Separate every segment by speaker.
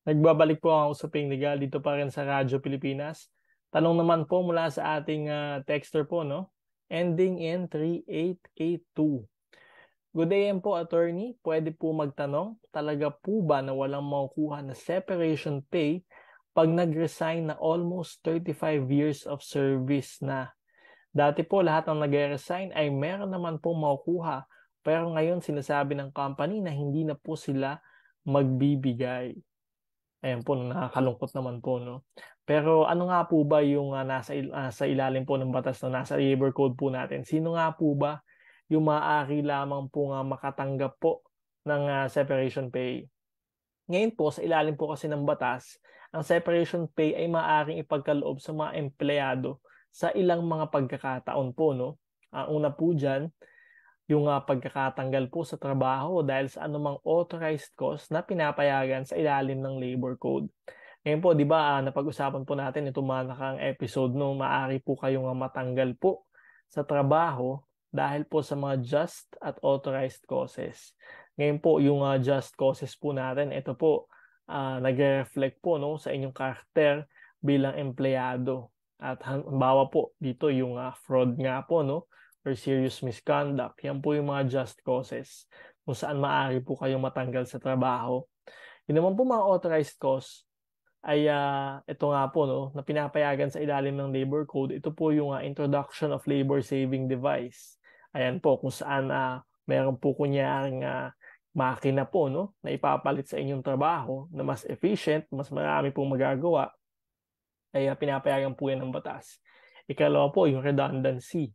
Speaker 1: Nagbabalik po ang usaping legal dito pa rin sa Radyo Pilipinas. Tanong naman po mula sa ating uh, texter po, no? Ending in 3882. Good day po, attorney. Pwede po magtanong, talaga po ba na walang makukuha na separation pay pag nag-resign na almost 35 years of service na? Dati po lahat ng nag-resign ay meron naman po makukuha pero ngayon sinasabi ng company na hindi na po sila magbibigay. Ayun po, ah. nakakalungkot naman po, no? Pero ano nga po ba yung uh, nasa, uh, sa ilalim po ng batas, no? nasa labor code po natin? Sino nga po ba yung maaari lamang po nga makatanggap po ng uh, separation pay? Ngayon po, sa ilalim po kasi ng batas, ang separation pay ay maaaring ipagkaloob sa mga empleyado sa ilang mga pagkakataon po, no? Ang uh, una po dyan, yung uh, pagkakatanggal po sa trabaho dahil sa anumang authorized cost na pinapayagan sa ilalim ng labor code. Ngayon po, di ba, uh, napag-usapan po natin itong mga nakang episode no, maaari po kayong ah, matanggal po sa trabaho dahil po sa mga just at authorized causes. Ngayon po, yung uh, just causes po natin, ito po, uh, nagre-reflect po no, sa inyong karakter bilang empleyado. At halimbawa po, dito yung uh, fraud nga po, no? or serious misconduct. Yan po yung mga just causes kung saan maaari po kayong matanggal sa trabaho. Yung naman po mga authorized cause ay uh, ito nga po no, na pinapayagan sa ilalim ng labor code, ito po yung uh, introduction of labor saving device. Ayan po kung saan uh, meron po kunyaring uh, makina po no, na ipapalit sa inyong trabaho na mas efficient, mas marami pong magagawa, ay uh, pinapayagan po yan ng batas. Ikalawa po yung redundancy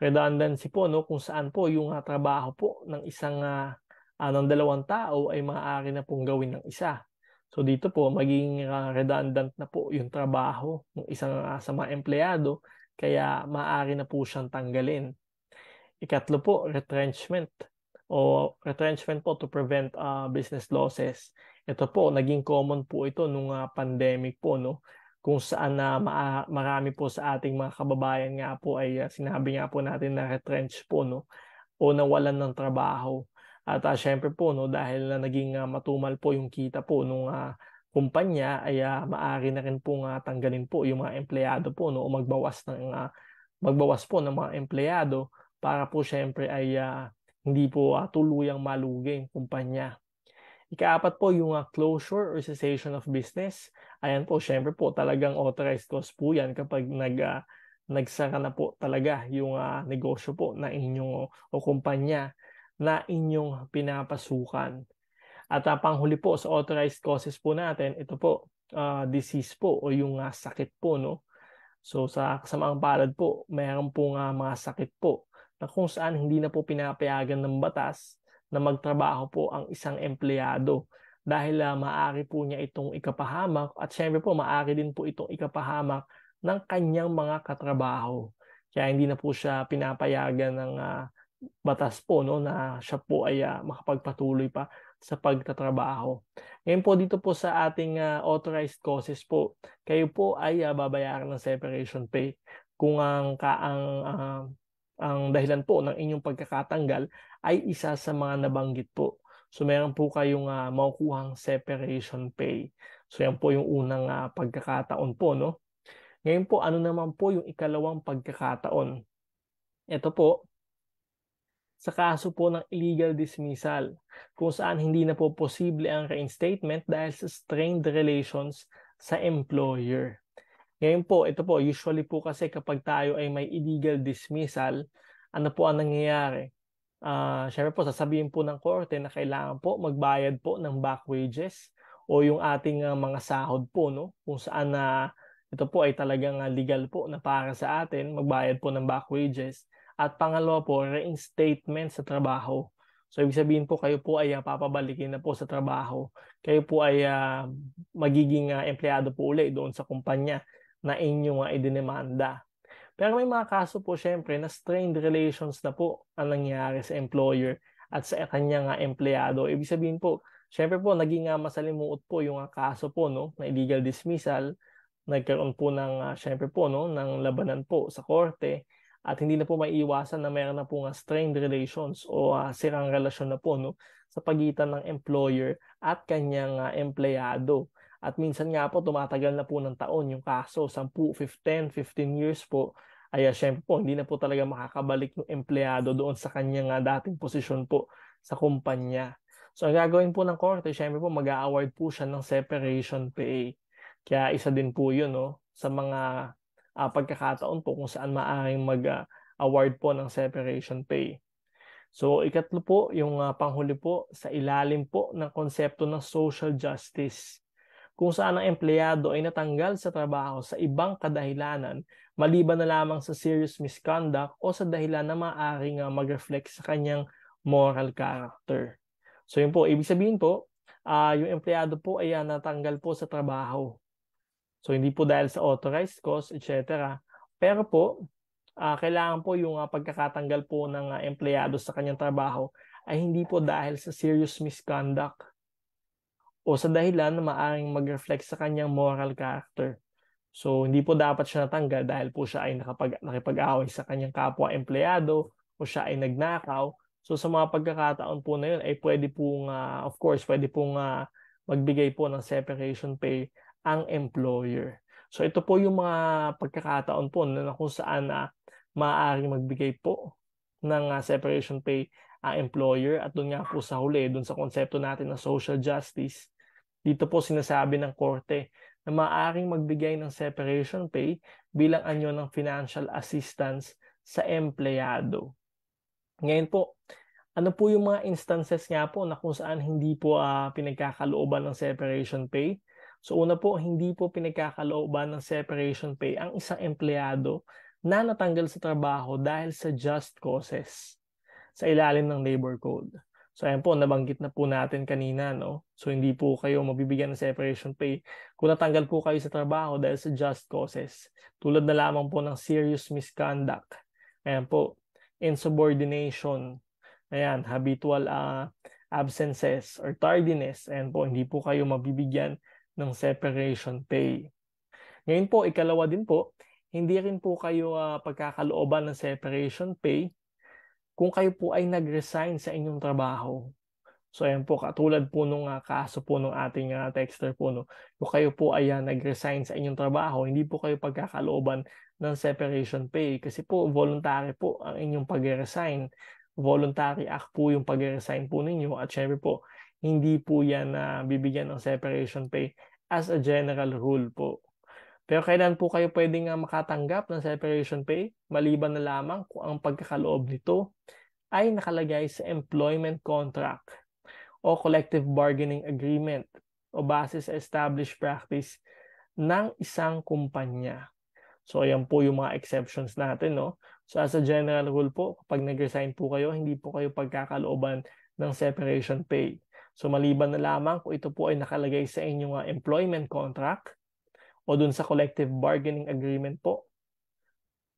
Speaker 1: redundancy po no kung saan po yung ah, trabaho po ng isang uh, uh, dalawang tao ay maaari na pong gawin ng isa. So dito po magiging redundant na po yung trabaho ng isang uh, sa mga empleyado kaya maaari na po siyang tanggalin. Ikatlo po, retrenchment o retrenchment po to prevent uh, business losses. Ito po, naging common po ito nung uh, pandemic po, no? kung saan na ma- marami po sa ating mga kababayan nga po ay uh, sinabi nga po natin na retrench po no o nawalan ng trabaho at uh, syempre po no dahil na naging uh, matumal po yung kita po nung uh, kumpanya ay uh, maaari na rin po nga uh, tanggalin po yung mga empleyado po no o magbawas ng uh, magbawas po ng mga empleyado para po syempre ay uh, hindi po uh, tuluyang malugi yung kumpanya. Ikaapat po yung uh, closure or cessation of business Ayan po, syempre po talagang authorized cost po yan kapag nag, uh, nagsara na po talaga yung uh, negosyo po na inyong o kumpanya na inyong pinapasukan. At uh, panghuli po sa authorized causes po natin, ito po, uh, disease po o yung uh, sakit po. No? So sa kasamaang palad po, mayroon po nga mga sakit po na kung saan hindi na po pinapayagan ng batas na magtrabaho po ang isang empleyado dahil uh, maaari po niya itong ikapahamak at syempre po maaari din po itong ikapahamak ng kanyang mga katrabaho. Kaya hindi na po siya pinapayagan ng uh, batas po no na siya po ay uh, makapagpatuloy pa sa pagtatrabaho. Ngayon po dito po sa ating uh, authorized causes po, kayo po ay uh, babayaran ng separation pay kung ang ka ang uh, ang dahilan po ng inyong pagkakatanggal ay isa sa mga nabanggit po. So meron po kayong uh, makukuhang separation pay. So yan po yung unang uh, pagkakataon po no. Ngayon po ano naman po yung ikalawang pagkakataon. Ito po sa kaso po ng illegal dismissal kung saan hindi na po posible ang reinstatement dahil sa strained relations sa employer. Ngayon po, ito po, usually po kasi kapag tayo ay may illegal dismissal, ano po ang nangyayari? uh, syempre po sasabihin po ng korte na kailangan po magbayad po ng back wages o yung ating uh, mga sahod po no kung saan na uh, ito po ay talagang uh, legal po na para sa atin magbayad po ng back wages at pangalawa po reinstatement sa trabaho So ibig sabihin po kayo po ay uh, papabalikin na po sa trabaho. Kayo po ay uh, magiging uh, empleyado po uli doon sa kumpanya na inyong uh, idinemanda. Pero may mga kaso po syempre na strained relations na po ang nangyari sa employer at sa kanya nga empleyado. Ibig sabihin po, syempre po naging nga ah, masalimuot po yung ah, kaso po no, na illegal dismissal, nagkaroon po ng uh, syempre po no, ng labanan po sa korte at hindi na po maiiwasan na mayroon na po nga strained relations o uh, sirang relasyon na po no sa pagitan ng employer at kanyang uh, empleyado. At minsan nga po tumatagal na po ng taon yung kaso, 10, 15, 15 years po ay uh, ah, syempre po hindi na po talaga makakabalik yung empleyado doon sa kanya uh, dating posisyon po sa kumpanya. So ang gagawin po ng korte, syempre po mag-a-award po siya ng separation pay. Kaya isa din po 'yun no oh, sa mga uh, pagkakataon po kung saan maaaring mag-award po ng separation pay. So ikatlo po yung uh, panghuli po sa ilalim po ng konsepto ng social justice kung saan ang empleyado ay natanggal sa trabaho sa ibang kadahilanan maliban na lamang sa serious misconduct o sa dahilan na maaaring uh, mag-reflect sa kanyang moral character. So yun po, ibig sabihin po, uh, yung empleyado po ay ah, natanggal po sa trabaho. So hindi po dahil sa authorized cause, etc. Pero po, uh, kailangan po yung uh, pagkakatanggal po ng uh, empleyado sa kanyang trabaho ay hindi po dahil sa serious misconduct o sa dahilan na maaring mag-reflect sa kanyang moral character. So hindi po dapat siya natanggal dahil po siya ay nakapag, nakipag-away sa kanyang kapwa empleyado o siya ay nagnakaw. So sa mga pagkakataon po na yun ay pwede pong uh, of course pwede pong uh, magbigay po ng separation pay ang employer. So ito po yung mga pagkakataon po na kung saan uh, ah, maaari magbigay po ng uh, separation pay ang employer at doon nga po sa huli, doon sa konsepto natin na social justice, dito po sinasabi ng korte na maaaring magbigay ng separation pay bilang anyo ng financial assistance sa empleyado. Ngayon po, ano po yung mga instances nga po na kung saan hindi po uh, pinagkakalooban ng separation pay? So una po, hindi po pinagkakalooban ng separation pay ang isang empleyado na natanggal sa trabaho dahil sa just causes sa ilalim ng labor code. So ayan po, nabanggit na po natin kanina, no? So hindi po kayo mabibigyan ng separation pay kung natanggal po kayo sa trabaho dahil sa just causes. Tulad na lamang po ng serious misconduct. Ayan po, insubordination. Ayan, habitual uh, absences or tardiness. Ayan po, hindi po kayo mabibigyan ng separation pay. Ngayon po, ikalawa din po, hindi rin po kayo uh, pagkakalooban ng separation pay kung kayo po ay nag-resign sa inyong trabaho. So ayan po, katulad po nung uh, kaso po nung ating uh, texter po, no, kung kayo po ay uh, nag-resign sa inyong trabaho, hindi po kayo pagkakalooban ng separation pay kasi po voluntary po ang inyong pag-resign. Voluntary act po yung pag-resign po ninyo at syempre po, hindi po yan na uh, bibigyan ng separation pay as a general rule po. Pero kailan po kayo pwedeng ah, makatanggap ng separation pay maliban na lamang kung ang pagkakaloob nito ay nakalagay sa employment contract o collective bargaining agreement o base sa established practice ng isang kumpanya. So ayan po yung mga exceptions natin. No? So as a general rule po, kapag nag-resign po kayo, hindi po kayo pagkakalooban ng separation pay. So maliban na lamang kung ito po ay nakalagay sa inyong ah, employment contract o dun sa collective bargaining agreement po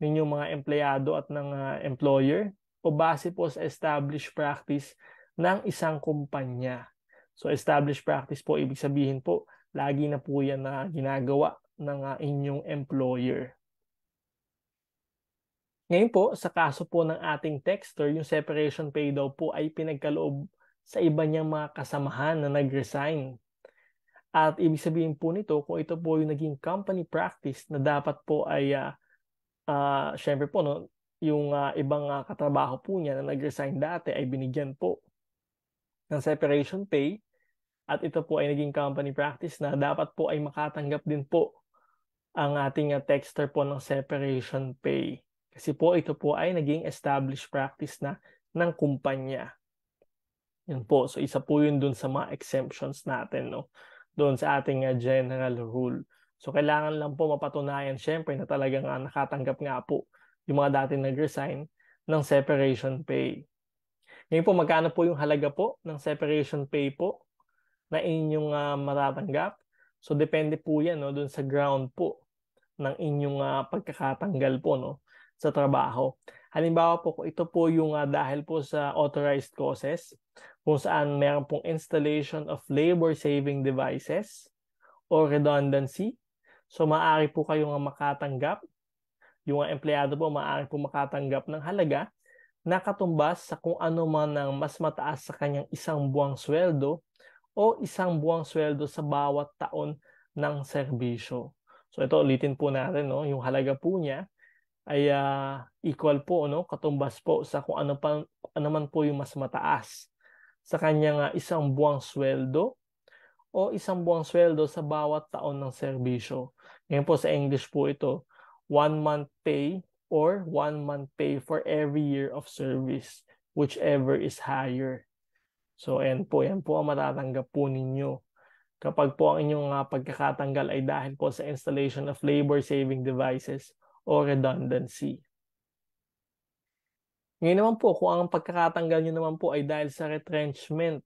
Speaker 1: ninyong mga empleyado at ng uh, employer o base po sa established practice ng isang kumpanya. So established practice po ibig sabihin po lagi na po yan na ginagawa ng uh, inyong employer. Ngayon po, sa kaso po ng ating texter, yung separation pay daw po ay pinagkaloob sa iba niyang mga kasamahan na nag-resign at ibig sabihin po nito, kung ito po yung naging company practice na dapat po ay, uh, uh, syempre po, no, yung uh, ibang uh, katrabaho po niya na nag-resign dati ay binigyan po ng separation pay at ito po ay naging company practice na dapat po ay makatanggap din po ang ating uh, texter po ng separation pay. Kasi po ito po ay naging established practice na ng kumpanya. Yan po. So isa po yun dun sa mga exemptions natin. No? doon sa ating ah, general rule. So kailangan lang po mapatunayan syempre na talagang uh, nakatanggap nga po yung mga dati nag-resign ng separation pay. Ngayon po, magkano po yung halaga po ng separation pay po na inyong uh, matatanggap? So depende po yan no, dun sa ground po ng inyong uh, pagkakatanggal po no, sa trabaho. Halimbawa po, ito po yung uh, dahil po sa authorized causes, kung saan meron pong installation of labor-saving devices or redundancy. So, maaari po kayong ah, makatanggap. Yung empleyado po, maaari po makatanggap ng halaga na katumbas sa kung ano man ang mas mataas sa kanyang isang buwang sweldo o isang buwang sweldo sa bawat taon ng serbisyo. So ito ulitin po natin, no? yung halaga po niya ay uh, equal po no katumbas po sa kung ano pa ano man po yung mas mataas sa kanyang uh, isang buwang sweldo o isang buwang sweldo sa bawat taon ng serbisyo. Ngayon po sa English po ito, one month pay or one month pay for every year of service, whichever is higher. So ayan po, ayan po ang matatanggap po ninyo. Kapag po ang inyong uh, pagkakatanggal ay dahil po sa installation of labor-saving devices o redundancy. Ngayon naman po, kung ang pagkakatanggal nyo naman po ay dahil sa retrenchment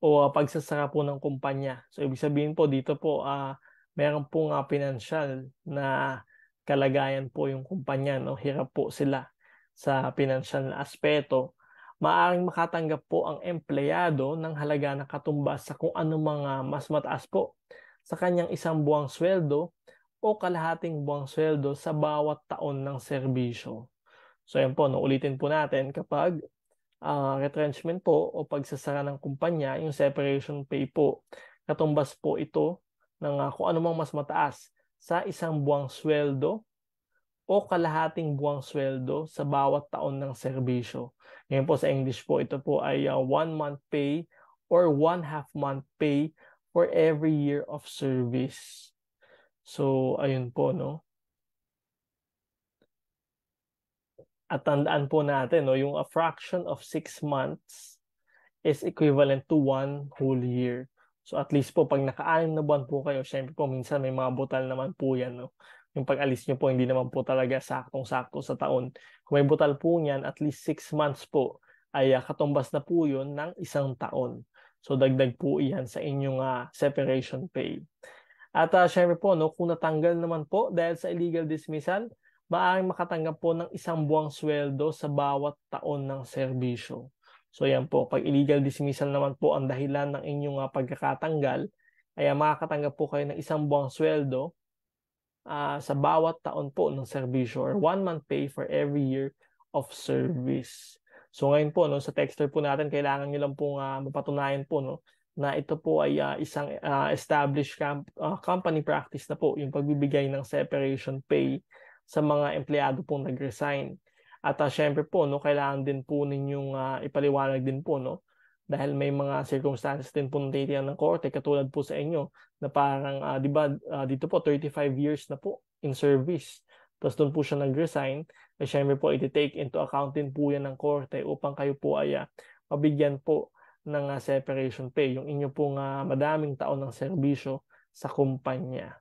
Speaker 1: o uh, pagsasara po ng kumpanya. So, ibig sabihin po, dito po, uh, meron po nga financial na kalagayan po yung kumpanya. No? Hirap po sila sa financial na aspeto. Maaring makatanggap po ang empleyado ng halaga na katumbas sa kung ano mga mas mataas po sa kanyang isang buwang sweldo o kalahating buwang sweldo sa bawat taon ng serbisyo. So yan po, no, ulitin po natin kapag uh, retrenchment po o pagsasara ng kumpanya, yung separation pay po, katumbas po ito ng uh, kung anumang mas mataas sa isang buwang sweldo o kalahating buwang sweldo sa bawat taon ng serbisyo. Ngayon po sa English po, ito po ay uh, one month pay or one half month pay for every year of service. So, ayun po, no? At tandaan po natin, no, yung a fraction of 6 months is equivalent to one whole year. So at least po, pag naka-anim na buwan po kayo, syempre po, minsan may mga butal naman po yan. No? Yung pag-alis nyo po, hindi naman po talaga saktong-sakto sa taon. Kung may butal po niyan, at least 6 months po ay ah, katumbas na po yun ng isang taon. So dagdag po iyan sa inyong uh, separation pay. At uh, syempre po, no, kung natanggal naman po dahil sa illegal dismissal, maaaring makatanggap po ng isang buwang sweldo sa bawat taon ng serbisyo. So yan po, pag illegal dismissal naman po ang dahilan ng inyong uh, pagkakatanggal, ay makakatanggap po kayo ng isang buwang sweldo uh, sa bawat taon po ng serbisyo or one month pay for every year of service. So ngayon po no sa texter po natin kailangan niyo lang pong uh, mapatunayan po no na ito po ay uh, isang uh, established camp, uh, company practice na po yung pagbibigay ng separation pay sa mga empleyado pong nag-resign. At uh, syempre po no kailangan din po ninyong uh, ipaliwanag din po no dahil may mga circumstances din po natitiyan ng korte katulad po sa inyo na parang uh, di ba uh, dito po 35 years na po in service tapos doon po siya nag-resign eh, syempre po iti-take into account din po yan ng korte upang kayo po ay uh, mabigyan po ng uh, separation pay, yung inyo pong uh, madaming taon ng serbisyo sa kumpanya.